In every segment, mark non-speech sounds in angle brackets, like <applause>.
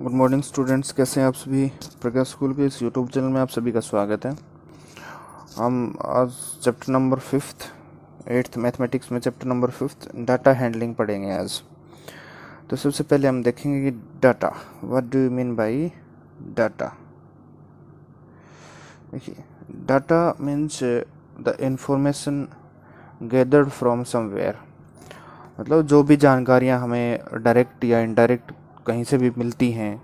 good morning students कैसे हैं आप सभी प्रज्ञा स्कूल के इस यूट्यूब चैनल में आप सभी का स्वागत है हम आज chapter number fifth eighth mathematics में chapter number fifth data handling पढ़ेंगे आज तो सबसे पहले हम देखेंगे कि data what do you mean by data देखिए data means the information gathered from somewhere मतलब जो भी जानकारियाँ हमें डायरेक्ट या इनडायरेक्ट कहीं से भी मिलती हैं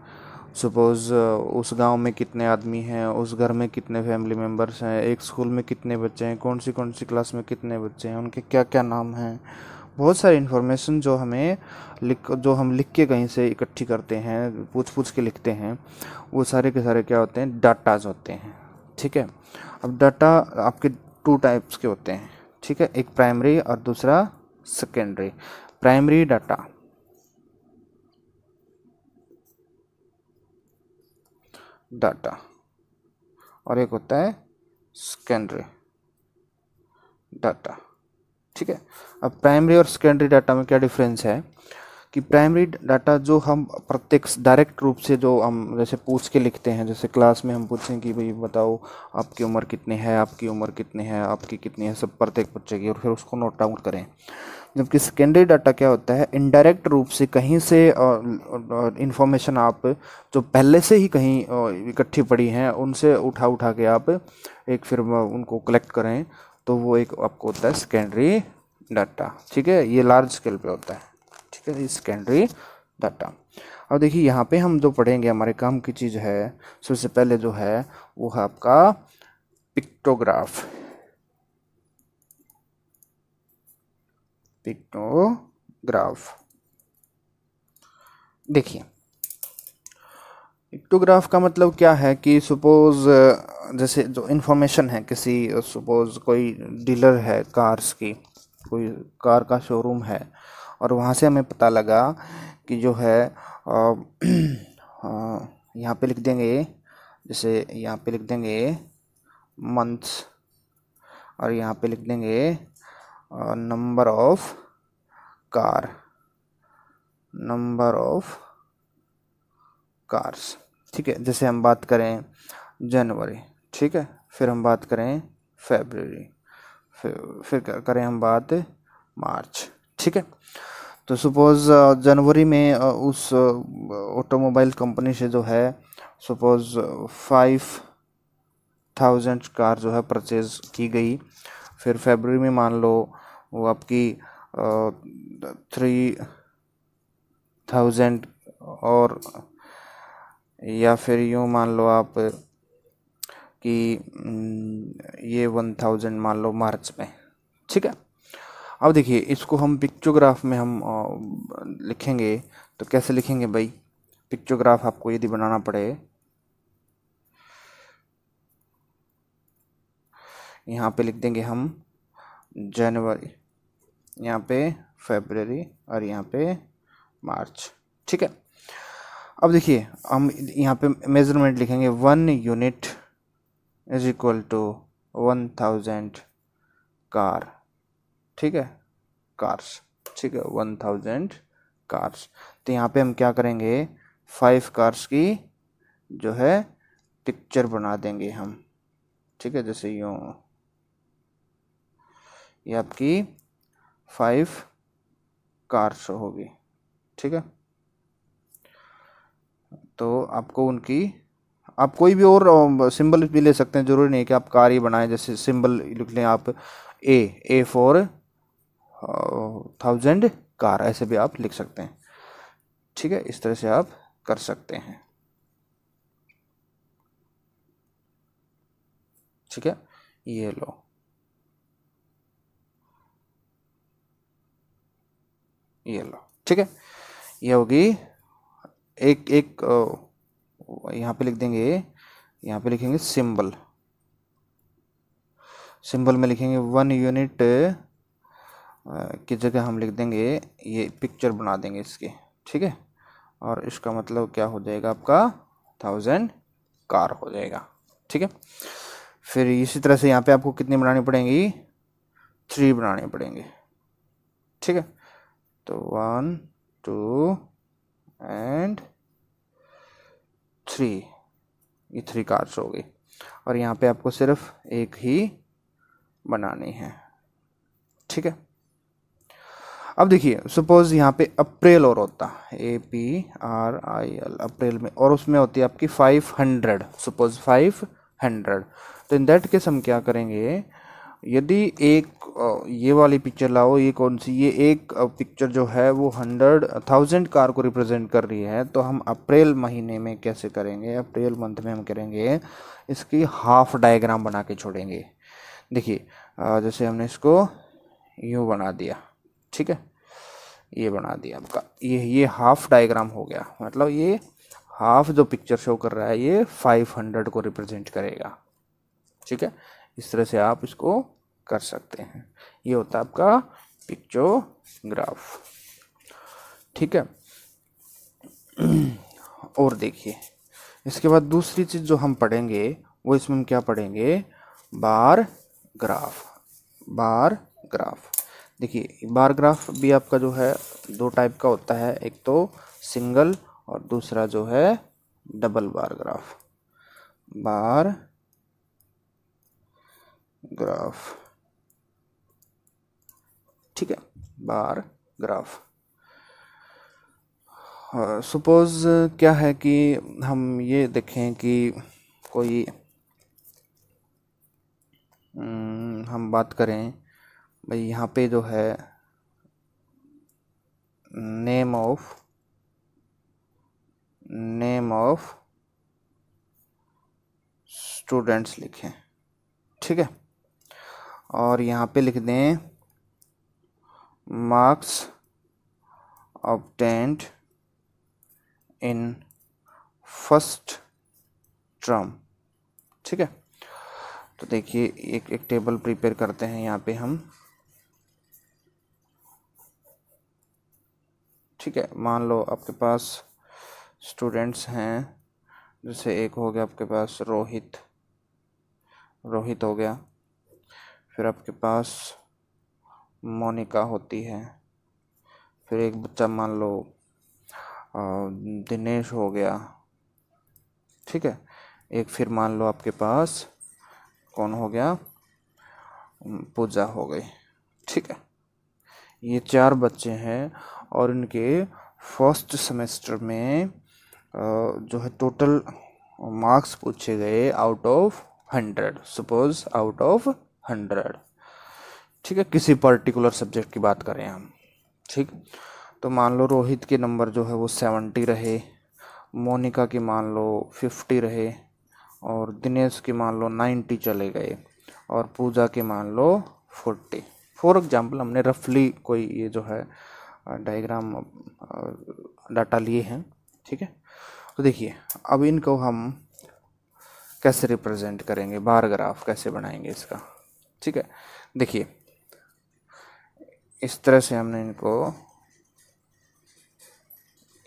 सपोज़ उस गांव में कितने आदमी हैं उस घर में कितने फैमिली मेम्बर्स हैं एक स्कूल में कितने बच्चे हैं कौन सी कौन सी क्लास में कितने बच्चे हैं उनके क्या क्या नाम हैं बहुत सारी इन्फॉर्मेशन जो हमें लिख जो हम लिख के कहीं से इकट्ठी करते हैं पूछ पूछ के लिखते हैं वो सारे के सारे क्या होते हैं डाटाज होते हैं ठीक है अब डाटा आपके टू टाइप्स के होते हैं ठीक है एक प्राइमरी और दूसरा सेकेंडरी प्राइमरी डाटा डाटा और एक होता है सेकेंडरी डाटा ठीक है अब प्राइमरी और सेकेंडरी डाटा में क्या डिफरेंस है कि प्राइमरी डाटा जो हम प्रत्यक्ष डायरेक्ट रूप से जो हम जैसे पूछ के लिखते हैं जैसे क्लास में हम पूछें कि भाई बताओ आपकी उम्र कितनी है आपकी उम्र कितनी है आपकी कितनी है सब प्रत्येक बच्चे की और फिर उसको नोट डाउन करें जबकि सेकेंडरी डाटा क्या होता है इनडायरेक्ट रूप से कहीं से इंफॉर्मेशन आप जो पहले से ही कहीं इकट्ठी पड़ी हैं उनसे उठा उठा के आप एक फिर उनको कलेक्ट करें तो वो एक आपको होता है सेकेंडरी डाटा ठीक है ये लार्ज स्केल पे होता है ठीक है ये सेकेंडरी डाटा अब देखिए यहाँ पे हम जो पढ़ेंगे हमारे काम की चीज़ है सबसे पहले जो है वो है आपका पिक्टोग्राफ पिक्टोग्राफ देखिए पिक्टोग्राफ का मतलब क्या है कि सपोज़ जैसे जो इन्फॉर्मेशन है किसी सपोज़ कोई डीलर है कार्स की कोई कार का शोरूम है और वहाँ से हमें पता लगा कि जो है यहाँ पे लिख देंगे जैसे यहाँ पे लिख देंगे मंथ्स और यहाँ पे लिख देंगे number of car number of cars ठीक है जैसे हम बात करें जनवरी ठीक है फिर हम बात करें फेबररी फिर फिर करें हम बात मार्च ठीक है तो सपोज़ uh, जनवरी में uh, उस ऑटोमोबाइल uh, कंपनी से जो है सपोज़ फाइव थाउजेंड कार जो है परचेज़ की गई फिर फेबररी में मान लो वो आपकी थ्री थाउजेंड और या फिर यूँ मान लो आप कि हम्म, ये वन थाउजेंड मान लो मार्च में ठीक है अब देखिए इसको हम पिक्चोग्राफ में हम लिखेंगे तो कैसे लिखेंगे भाई पिक्चोग्राफ आपको यदि बनाना पड़े यहाँ पे लिख देंगे हम जनवरी यहाँ पे फेबररी और यहाँ पे मार्च ठीक है अब देखिए हम यहाँ पे मेज़रमेंट लिखेंगे one unit is equal to one thousand car ठीक है कार्स ठीक है वन थाउजेंड कार्स तो यहाँ पे हम क्या करेंगे फाइव कार्स की जो है पिक्चर बना देंगे हम ठीक है जैसे यूँ ये आपकी फाइव कार शो होगी ठीक है तो आपको उनकी आप कोई भी और सिंबल भी ले सकते हैं ज़रूरी नहीं कि आप कार ही बनाएं जैसे सिंबल लिख लें आप A A four thousand car ऐसे भी आप लिख सकते हैं ठीक है इस तरह से आप कर सकते हैं ठीक है ये लो ये लो ठीक है ये होगी एक एक यहाँ पे लिख देंगे यहाँ पे लिखेंगे सिंबल सिंबल में लिखेंगे वन यूनिट की जगह हम लिख देंगे ये पिक्चर बना देंगे इसके ठीक है और इसका मतलब क्या हो जाएगा आपका थाउजेंड कार हो जाएगा ठीक है फिर इसी तरह से यहाँ पे आपको कितनी बनानी पड़ेंगी थ्री बनानी पड़ेंगे ठीक है तो वन टू एंड थ्री ये थ्री कार्ड्स हो गई और यहाँ पे आपको सिर्फ एक ही बनानी है ठीक है अब देखिए सपोज यहाँ पे अप्रैल और होता A P R I L April में और उसमें होती है आपकी five hundred suppose five hundred तो इन दैट केस हम क्या करेंगे यदि एक ये वाली पिक्चर लाओ ये कौन सी ये एक पिक्चर जो है वो हंड्रेड थाउजेंड कार को रिप्रेजेंट कर रही है तो हम अप्रैल महीने में कैसे करेंगे अप्रैल मंथ में हम करेंगे इसकी हाफ डायग्राम बना के छोड़ेंगे देखिए जैसे हमने इसको यूँ बना दिया ठीक है ये बना दिया आपका ये ये हाफ डायग्राम हो गया मतलब ये हाफ जो पिक्चर शो कर रहा है ये फाइव हंड्रेड को रिप्रेजेंट करेगा ठीक है इस तरह से आप इसको कर सकते हैं ये होता है आपका पिक्चोग्राफ ठीक है <clears throat> और देखिए इसके बाद दूसरी चीज़ जो हम पढ़ेंगे वो इसमें हम क्या पढ़ेंगे बार ग्राफ बार ग्राफ देखिए बार ग्राफ भी आपका जो है दो टाइप का होता है एक तो सिंगल और दूसरा जो है double bar graph bar graph ठीक है बार ग्राफ सपोज़ uh, क्या है कि हम ये देखें कि कोई हम्म, हम बात करें भाई यहाँ पे जो है name of name of students लिखें ठीक है और यहाँ पे लिख दें marks obtained in first term ठीक है तो देखिए एक एक टेबल प्रिपेयर करते हैं यहाँ पे हम ठीक है मान लो आपके पास स्टूडेंट्स हैं जैसे एक हो गया आपके पास रोहित रोहित हो गया फिर आपके पास मोनिका होती है फिर एक बच्चा मान लो दिनेश हो गया ठीक है एक फिर मान लो आपके पास कौन हो गया पूजा हो गई ठीक है ये चार बच्चे हैं और इनके फर्स्ट सेमेस्टर में जो है टोटल मार्क्स पूछे गए out of hundred suppose out of hundred ठीक है किसी पर्टिकुलर सब्जेक्ट की बात करें हम ठीक तो मान लो रोहित के नंबर जो है वो सेवेंटी रहे मोनिका की मान लो फिफ्टी रहे और दिनेश की मान लो नाइन्टी चले गए और पूजा के मान लो फोर्टी फॉर एग्जांपल हमने रफली कोई ये जो है डायग्राम डाटा लिए हैं ठीक है तो देखिए अब इनको हम कैसे रिप्रेजेंट करेंगे बार ग्राफ कैसे बनाएंगे इसका ठीक है देखिए इस तरह से हमने इनको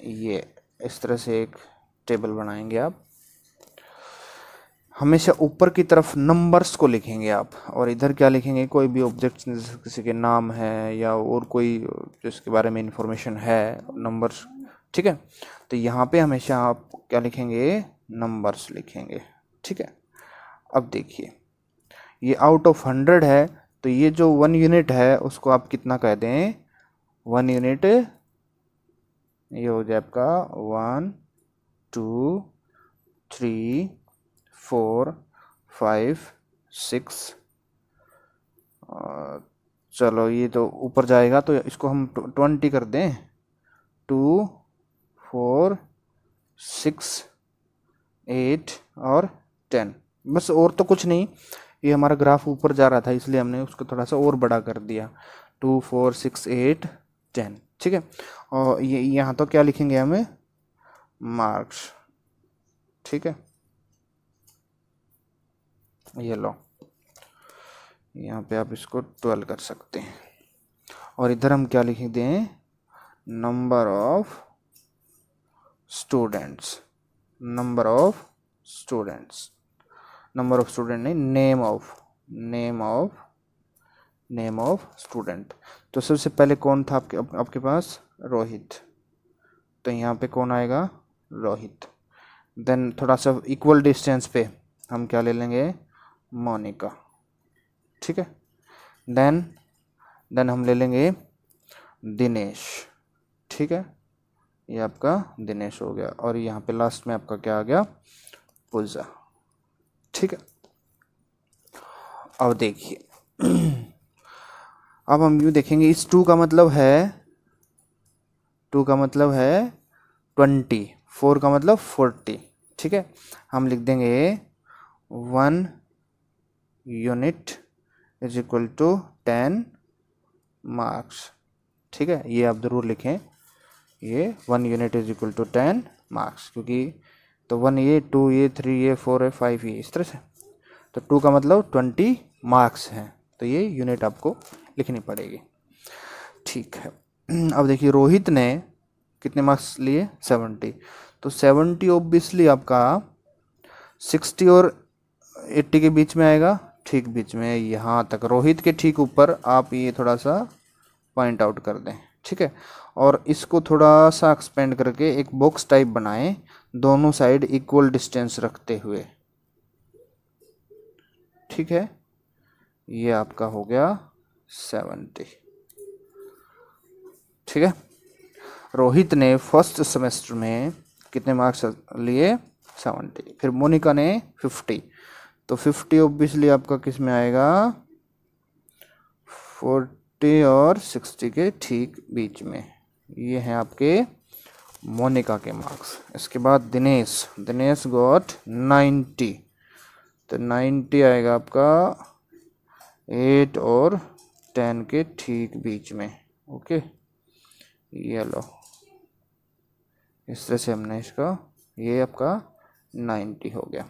ये इस तरह से एक टेबल बनाएंगे आप हमेशा ऊपर की तरफ नंबर्स को लिखेंगे आप और इधर क्या लिखेंगे कोई भी ऑब्जेक्ट जैसे किसी के नाम है या और कोई जिसके बारे में इंफॉर्मेशन है नंबर्स ठीक है तो यहाँ पे हमेशा आप क्या लिखेंगे नंबर्स लिखेंगे ठीक है अब देखिए ये आउट ऑफ हंड्रेड है तो ये जो वन यूनिट है उसको आप कितना कह दें वन यूनिट ये हो जाए आपका one two three four five six चलो ये तो ऊपर जाएगा तो इसको हम ट्वेंटी कर दें टू फोर सिक्स एट और टेन बस और तो कुछ नहीं ये हमारा ग्राफ ऊपर जा रहा था इसलिए हमने उसको थोड़ा सा और बड़ा कर दिया two four six eight ten ठीक है और ये यहाँ तो क्या लिखेंगे हमें मार्क्स ठीक है ये लो यहाँ पे आप इसको ट्वेल्व कर सकते हैं और इधर हम क्या लिख दें number of students number of students number of student नहीं name of name of name of student तो सबसे पहले कौन था आपके आप, आपके पास रोहित तो यहाँ पे कौन आएगा रोहित देन थोड़ा सा इक्वल डिस्टेंस पे हम क्या ले लेंगे मोनिका ठीक है देन देन हम ले लेंगे दिनेश ठीक है ये आपका दिनेश हो गया और यहाँ पे लास्ट में आपका क्या आ गया पूजा ठीक है अब देखिए <clears throat> अब हम यू देखेंगे इस टू का मतलब है टू का मतलब है ट्वेंटी फोर का मतलब फोर्टी ठीक है हम लिख देंगे one unit is equal to ten marks ठीक है ये आप ज़रूर लिखें ये one unit is equal to ten marks क्योंकि तो one A two A three A four A five A इस तरह से तो टू का मतलब ट्वेंटी मार्क्स हैं तो ये यूनिट आपको लिखनी पड़ेगी ठीक है अब देखिए रोहित ने कितने मार्क्स लिए सेवेंटी तो सेवेंटी ओब्वियसली आपका सिक्सटी और एट्टी के बीच में आएगा ठीक बीच में यहाँ तक रोहित के ठीक ऊपर आप ये थोड़ा सा पॉइंट आउट कर दें ठीक है और इसको थोड़ा सा एक्सपेंड करके एक बॉक्स टाइप बनाएं दोनों साइड इक्वल डिस्टेंस रखते हुए ठीक है ये आपका हो गया सेवेंटी ठीक है रोहित ने फर्स्ट सेमेस्टर में कितने मार्क्स लिए सेवेंटी फिर मोनिका ने फिफ्टी तो फिफ्टी ऑब्वियसली आपका किस में आएगा फोर्टी और सिक्सटी के ठीक बीच में ये हैं आपके मोनिका के मार्क्स इसके बाद दिनेश दिनेश गॉट नाइन्टी तो नाइन्टी आएगा आपका एट और टेन के ठीक बीच में ओके ये लो इस तरह से हमने इसका ये आपका नाइन्टी हो गया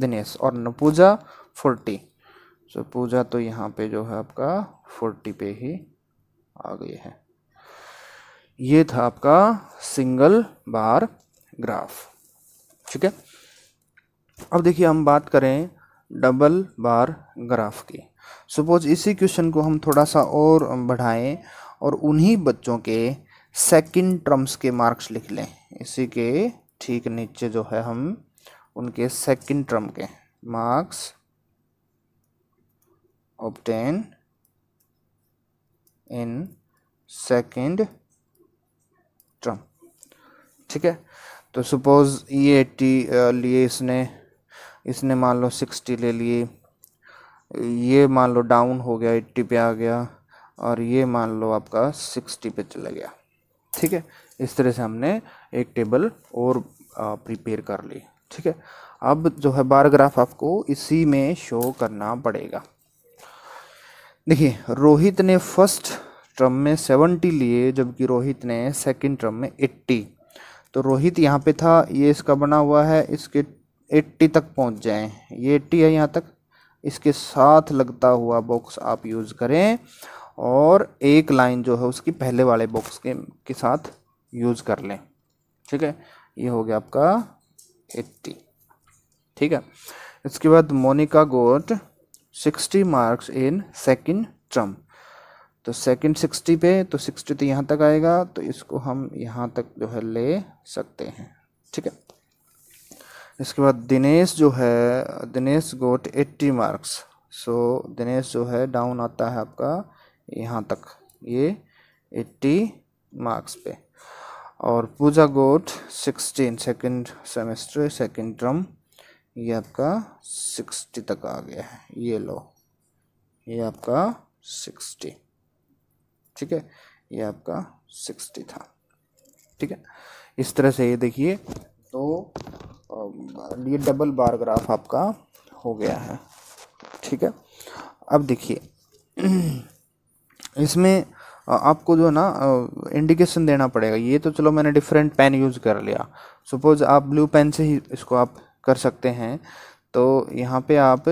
दिनेश और पूजा फोर्टी सो तो पूजा तो यहाँ पे जो है आपका फोर्टी पे ही आ गई है ये था आपका सिंगल बार ग्राफ ठीक है अब देखिए हम बात करें डबल बार ग्राफ की सपोज इसी क्वेश्चन को हम थोड़ा सा और बढ़ाएं और उन्हीं बच्चों के सेकंड टर्म्स के मार्क्स लिख लें इसी के ठीक नीचे जो है हम उनके सेकंड टर्म के मार्क्स ऑप्टेन इन सेकंड ठीक है तो सपोज़ ये एट्टी लिए इसने इसने मान लो सिक्सटी ले लिए ये मान लो डाउन हो गया एट्टी पे आ गया और ये मान लो आपका सिक्सटी पे चला गया ठीक है इस तरह से हमने एक टेबल और प्रिपेयर कर ली ठीक है अब जो है बार ग्राफ आपको इसी में शो करना पड़ेगा देखिए रोहित ने फर्स्ट ट्रम में सेवेंटी लिए जबकि रोहित ने सेकंड ट्रम में एट्टी तो रोहित यहाँ पे था ये इसका बना हुआ है इसके 80 तक पहुँच जाए ये 80 है यहाँ तक इसके साथ लगता हुआ बॉक्स आप यूज़ करें और एक लाइन जो है उसकी पहले वाले बॉक्स के के साथ यूज़ कर लें ठीक है ये हो गया आपका एट्टी ठीक है इसके बाद Monika got sixty marks in second term तो सेकंड सिक्सटी पे तो सिक्सटी तो यहाँ तक आएगा तो इसको हम यहाँ तक जो है ले सकते हैं ठीक है इसके बाद दिनेश जो है Dinesh got eighty marks so Dinesh जो है डाउन आता है आपका यहाँ तक ये एट्टी मार्क्स पे और Pooja got sixteen second semester second term ये आपका सिक्सटी तक आ गया है ये लो ये आपका सिक्सटी ठीक है ये आपका सिक्सटी था ठीक है इस तरह से ये देखिए तो ये डबल बार ग्राफ आपका हो गया है ठीक है अब देखिए इसमें आपको जो है ना इंडिकेशन देना पड़ेगा ये तो चलो मैंने डिफरेंट पेन यूज़ कर लिया सपोज़ आप ब्लू पेन से ही इसको आप कर सकते हैं तो यहाँ पे आप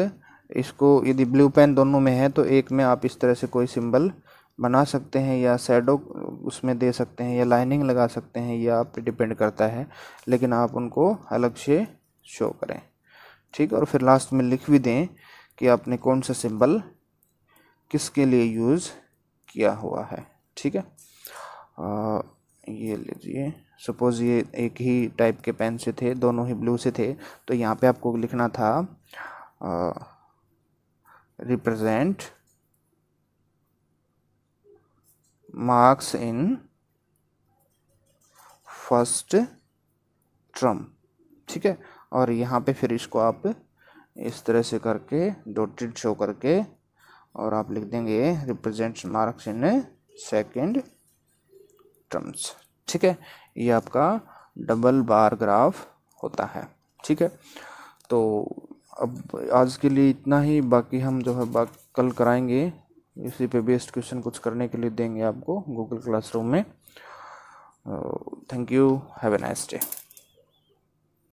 इसको यदि ब्लू पेन दोनों में है तो एक में आप इस तरह से कोई सिंबल बना सकते हैं या शेडो उसमें दे सकते हैं या लाइनिंग लगा सकते हैं या आप डिपेंड करता है लेकिन आप उनको अलग से शो करें ठीक और फिर लास्ट में लिख भी दें कि आपने कौन सा सिंबल किसके लिए यूज़ किया हुआ है ठीक है आ, ये लीजिए सपोज़ ये एक ही टाइप के पेन से थे दोनों ही ब्लू से थे तो यहाँ पे आपको लिखना था represent marks in first term ठीक है और यहाँ पे फिर इसको आप इस तरह से करके डोटेड शो करके और आप लिख देंगे represent marks in second terms ठीक है ये आपका डबल बार ग्राफ होता है ठीक है तो अब आज के लिए इतना ही बाकी हम जो है कल कराएंगे इसी पे बेस्ड क्वेश्चन कुछ करने के लिए देंगे आपको गूगल क्लासरूम में thank you have a nice day